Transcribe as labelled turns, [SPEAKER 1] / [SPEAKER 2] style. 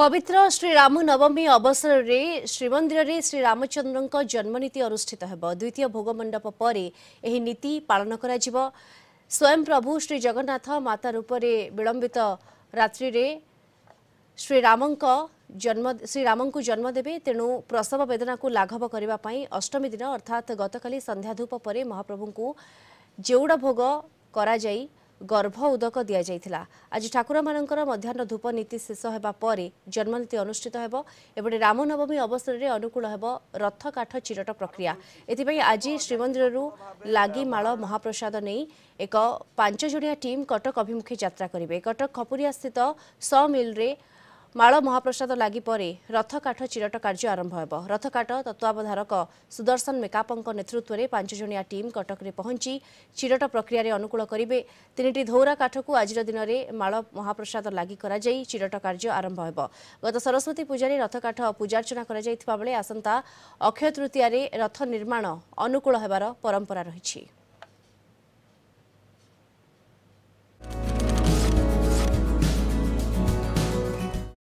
[SPEAKER 1] ପବିତ୍ର ଶ୍ରୀରାମ ନବମୀ ଅବସରରେ ଶ୍ରୀମନ୍ଦିରରେ ଶ୍ରୀରାମଚନ୍ଦ୍ରଙ୍କ ଜନ୍ମନୀତି ଅନୁଷ୍ଠିତ ହେବ ଦ୍ୱିତୀୟ ଭୋଗମଣ୍ଡପ ପରେ ଏହି ନୀତି ପାଳନ କରାଯିବ ସ୍ୱୟଂପ୍ରଭୁ ଶ୍ରୀଜଗନ୍ନାଥ ମାତା ରୂପରେ ବିଳମ୍ବିତ ରାତ୍ରିରେ ଶ୍ରୀରାମଙ୍କ ଜନ୍ମ ଶ୍ରୀରାମଙ୍କୁ ଜନ୍ମ ଦେବେ ତେଣୁ ପ୍ରସବ ବେଦନାକୁ ଲାଘବ କରିବା ପାଇଁ ଅଷ୍ଟମୀ ଦିନ ଅର୍ଥାତ୍ ଗତକାଲି ସନ୍ଧ୍ୟାଧୂପ ପରେ ମହାପ୍ରଭୁଙ୍କୁ ଯେଉଡ଼ ଭୋଗ କରାଯାଇ ଗର୍ଭ ଉଦକ ଦିଆଯାଇଥିଲା ଆଜି ଠାକୁରମାନଙ୍କର ମଧ୍ୟାହ୍ନ ଧୂପ ନୀତି ଶେଷ ହେବା ପରେ ଜନ୍ମନୀତି ଅନୁଷ୍ଠିତ ହେବ ଏପଟେ ରାମନବମୀ ଅବସରରେ ଅନୁକୂଳ ହେବ ରଥ କାଠ ଚିରଟ ପ୍ରକ୍ରିୟା ଏଥିପାଇଁ ଆଜି ଶ୍ରୀମନ୍ଦିରରୁ ଲାଗିମାଳ ମହାପ୍ରସାଦ ନେଇ ଏକ ପାଞ୍ଚ ଜଣିଆ ଟିମ୍ କଟକ ଅଭିମୁଖେ ଯାତ୍ରା କରିବେ କଟକ ଖପୁରିଆ ସ୍ଥିତ ସ ମିଲ୍ରେ ମାଳ ମହାପ୍ରସାଦ ଲାଗି ପରେ ରଥକାଠ ଚିରଟ କାର୍ଯ୍ୟ ଆରମ୍ଭ ହେବ ରଥକାଠ ତତ୍ତ୍ୱାବଧାରକ ସୁଦର୍ଶନ ମେକାପଙ୍କ ନେତୃତ୍ୱରେ ପାଞ୍ଚଜଣିଆ ଟିମ୍ କଟକରେ ପହଞ୍ଚି ଚିରଟ ପ୍ରକ୍ରିୟାରେ ଅନୁକୂଳ କରିବେ ତିନିଟି ଧୌରା କାଠକୁ ଆଜିର ଦିନରେ ମାଳ ମହାପ୍ରସାଦ ଲାଗି କରାଯାଇ ଚିରଟ କାର୍ଯ୍ୟ ଆରମ୍ଭ ହେବ ଗତ ସରସ୍ୱତୀ ପୂଜାରେ ରଥକାଠ ପୂଜାର୍ଚ୍ଚନା କରାଯାଇଥିବା ବେଳେ ଆସନ୍ତା ଅକ୍ଷୟ ତୃତୀୟାରେ ରଥ ନିର୍ମାଣ ଅନୁକୂଳ ହେବାର ପରମ୍ପରା ରହିଛି